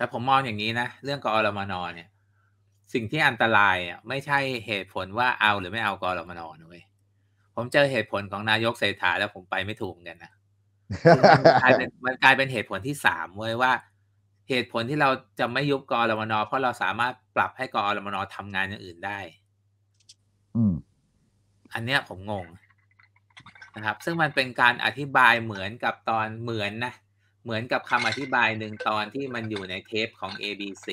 แต่ผมมองอย่างนี้นะเรื่องกอรมนอเนี่ยสิ่งที่อันตราย อ่ะ ไม่ใช่เหตุผลว่าเอาหรือไม่เอากอรมนนเว้ยผมเจอเหตุผลของนายกเศรษฐาแล้วผมไปไม่ถูกกันนะมันกลายเป็นเหตุผลที่สามเว้ยว่า เหตุผลที่เราจะไม่ยุบกอรมนอเพราะเราสามารถปรับให้กอรมนอทำงานอย่างอื่นได้ อืมอันเนี้ยผมงง นะครับ ซึ่งมันเป็นการอธิบายเหมือนกับตอนเหมือนนะเหมือนกับคำอธิบายหนึ่งตอนที่มันอยู่ในเทปของ ABC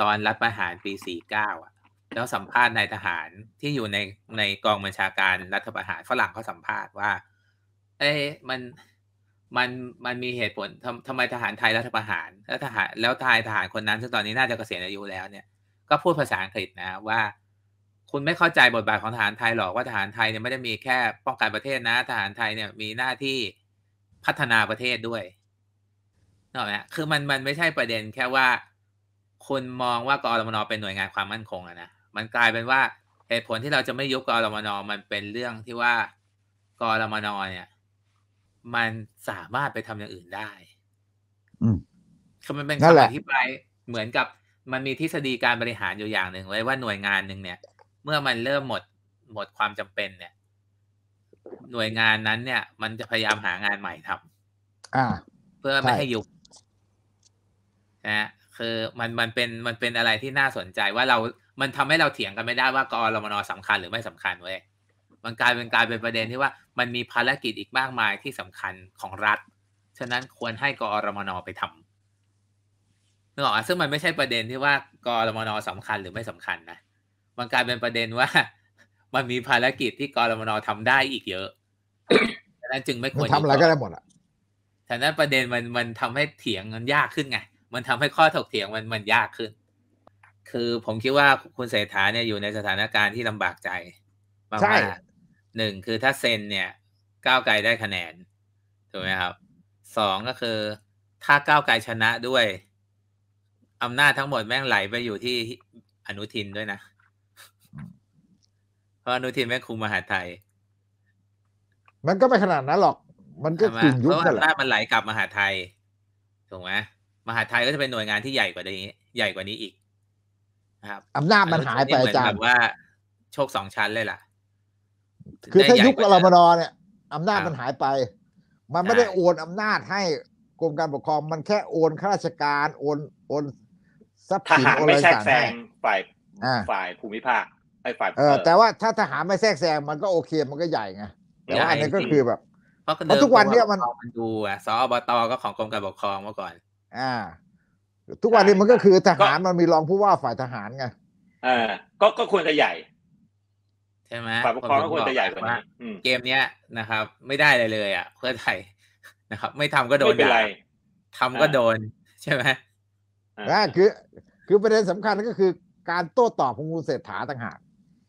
ตอนรัฐประหารปี 49 อ่ะ แล้วสัมภาษณ์นายทหารที่อยู่ในในกองบัญชาการรัฐประหารฝรั่งเขาสัมภาษณ์ว่าเอ้มันมันมันมีเหตุผลทำทำไมทหารไทยรัฐประหารแล้วทหารแล้วทายทหารคนนั้นซึ่งตอนนี้น่าจะเกษียณอายุแล้วเนี่ย ก็พูดภาษาอังกฤษนะว่าคุณไม่เข้าใจบทบาทของทหารไทยหรอกว่าทหารไทยเนี่ยไม่ได้มีแค่ป้องกันประเทศนะทหารไทยเนี่ยมีหน้าที่พัฒนาประเทศด้วยนอกไหมคือมันมันไม่ใช่ประเด็นแค่ว่าคนมองว่ากรมนเป็นหน่วยงานความมั่นคงอะนะ มันกลายเป็นว่า เหตุผลที่เราจะไม่ยุบกรมนมันเป็นเรื่องที่ว่ากรมนเนี่ย มันสามารถไปทำอย่างอื่นได้ อืม คือมันเป็นคำอธิบายเหมือนกับมันมีทฤษฎีการบริหารอยู่อย่างหนึ่งไว้ว่าหน่วยงานหนึ่งเนี่ย เมื่อมันเริ่มหมดหมดความจำเป็นเนี่ย หน่วยงานนั้น เนี่ย มันจะพยายามหางานใหม่ทำอ่า เพื่อไม่ให้ยุบนะคือมันมันเป็นมันเป็นอะไรที่น่าสนใจว่าเรามันทำให้เราเถียงกันไม่ได้ว่ากอรมนสำคัญหรือไม่สำคัญเว้ยมันกลายเป็นกลายเป็นประเด็นที่ว่ามันมีภารกิจอีกมากมายที่สำคัญของรัฐฉะนั้นควรให้กอรมนไปทำนึกออกอ่ะซึ่งมันไม่ใช่ประเด็นที่ว่ากอรมนสำคัญหรือไม่สำคัญนะมันกลายเป็นประเด็นว่ามันมีภารกิจที่กรมนทำได้อีกเยอะฉะนั้นจึงไม่ควรทำอะไรก็ได้หมดอ่ะฉะนั้นประเด็นมันมันทำให้เถียงกันยากขึ้นไงมันทำให้ข้อถกเถียงมันมันยากขึ้น คือผมคิดว่าคุณเศรษฐาเนี่ยอยู่ในสถานการณ์ที่ลำบากใจ มากหนึ่งคือถ้าเซนเนี่ย ก้าวไกลได้คะแนน ถูกไหมครับ สองก็คือ ถ้าก้าวไกลชนะด้วยอำนาจทั้งหมดแม่งไหลไปอยู่ที่อนุทินด้วยนะ เพราะอนุทินแม่งคุมมหาไทย มันก็ไม่ขนาดนั้นหรอก มันก็กลง่ยุคนั่นแหละอำนาจมันไหลกลับมหาไทยถูกไหมมหาไทยก็จะเป็นหน่วยงานที่ใหญ่กว่านี้ ใหญ่กว่านี้อีกนะครับอำนาจมันหายไปอาจารย์แบบว่า โชคสองชั้นเลยล่ะ คือถ้ายุคกรมนเนี่ยอำนาจมันหายไป มันไม่ได้โอนอำนาจให้กรมการปกครอง มันแค่โอนข้าราชการโอนโอนทรัพย์สินโอนอะไรต่างๆฝ่ายฝ่ายภูมิภาคไอ้ฝ่ายเออ แต่ว่าถ้าทหารไม่แทรกแซงมันก็โอเคมันก็ใหญ่ไงแต่ว่าอันนี้ก็คือแบบเพราะทุกวันเนี้ยมันดูอะสอบตก็ของกรมการปกครองเมื่อก่อนอ่า ทุกวันนี้มันก็คือทหารมันมีรองผู้ว่าฝ่ายทหารไงเออก็ก็ควรจะใหญ่ใช่ไหมฝ่ายปกครองก็ควรจะใหญ่กว่านี้เกมเนี้ยนะครับไม่ได้เลยเลยอ่ะเพื่อไทยนะครับ ไม่ทำก็โดนด่าทำก็โดนใช่ไหมอ่าคือคือประเด็นสำคัญก็คือการโต้ตอบของคุณเศรษฐาต่างหาก